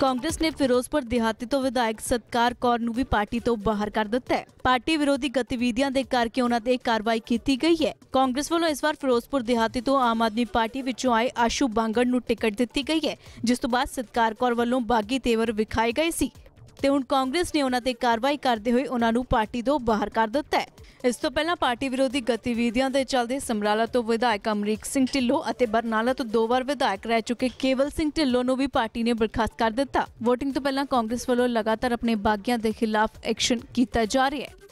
ਕਾਂਗਰਸ ਨੇ ਫਿਰੋਜ਼ਪੁਰ ਦਿਹਾਤੀ ਤੋਂ ਵਿਧਾਇਕ ਸਤਕਾਰ ਕੌਰ ਨੂੰ ਵੀ ਪਾਰਟੀ ਤੋਂ ਬਾਹਰ ਕਰ ਦਿੱਤਾ ਹੈ ਪਾਰਟੀ ਵਿਰੋਧੀ ਗਤੀਵਿਧੀਆਂ ਦੇ ਕਰਕੇ ਉਹਨਾਂ ਤੇ ਕਾਰਵਾਈ ਕੀਤੀ ਗਈ ਹੈ ਕਾਂਗਰਸ ਵੱਲੋਂ ਇਸ ਵਾਰ ਫਿਰੋਜ਼ਪੁਰ ਦਿਹਾਤੀ ਤੋਂ ਆਮ ਆਦਮੀ ਪਾਰਟੀ ਵਿੱਚੋਂ ਆਏ ਆਸ਼ੂ ਬਾਂਗੜ ਨੂੰ ਟਿਕਟ ਦਿੱਤੀ ਗਈ ਹੈ ਜਿਸ ਤੋਂ ਬਾਅਦ ਸਤਕਾਰ ਕੌਰ ਵੱਲੋਂ ਬਾਗੀ ਤੇਵਰ ਵਿਖਾਏ ਗਏ ਸੀ ਤੇ ਹੁਣ ਕਾਂਗਰਸ ਨੇ ਉਹਨਾਂ ਤੇ ਕਾਰਵਾਈ ਕਰਦੇ ਹੋਏ ਉਹਨਾਂ ਨੂੰ ਪਾਰਟੀ ਤੋਂ ਬਾਹਰ ਕਰ ਦਿੱਤਾ ਇਸ ਤੋਂ ਪਹਿਲਾਂ ਪਾਰਟੀ ਵਿਰੋਧੀ ਗਤੀਵਿਧੀਆਂ ਦੇ ਚੱਲਦੇ ਸਮਰਾਲਾ ਤੋਂ ਵਿਧਾਇਕ ਅਮਰੀਕ ਸਿੰਘ ਢਿੱਲੋਂ ਅਤੇ ਬਰਨਾਲਾ ਤੋਂ ਦੋ ਵਾਰ ਵਿਧਾਇਕ ਰਹਿ ਚੁੱਕੇ ਕੇਵਲ ਸਿੰਘ ਢਿੱਲੋਂ ਨੂੰ ਵੀ ਪਾਰਟੀ ਨੇ ਬਰਖਾਸਤ ਕਰ ਦਿੱਤਾ VOTING ਤੋਂ ਪਹਿਲਾਂ ਕਾਂਗਰਸ ਵੱਲੋਂ ਲਗਾਤਾਰ ਆਪਣੇ ਬਾਗੀਆਂ ਦੇ ਖਿਲਾਫ ਐਕਸ਼ਨ ਕੀਤਾ ਜਾ ਰਿਹਾ ਹੈ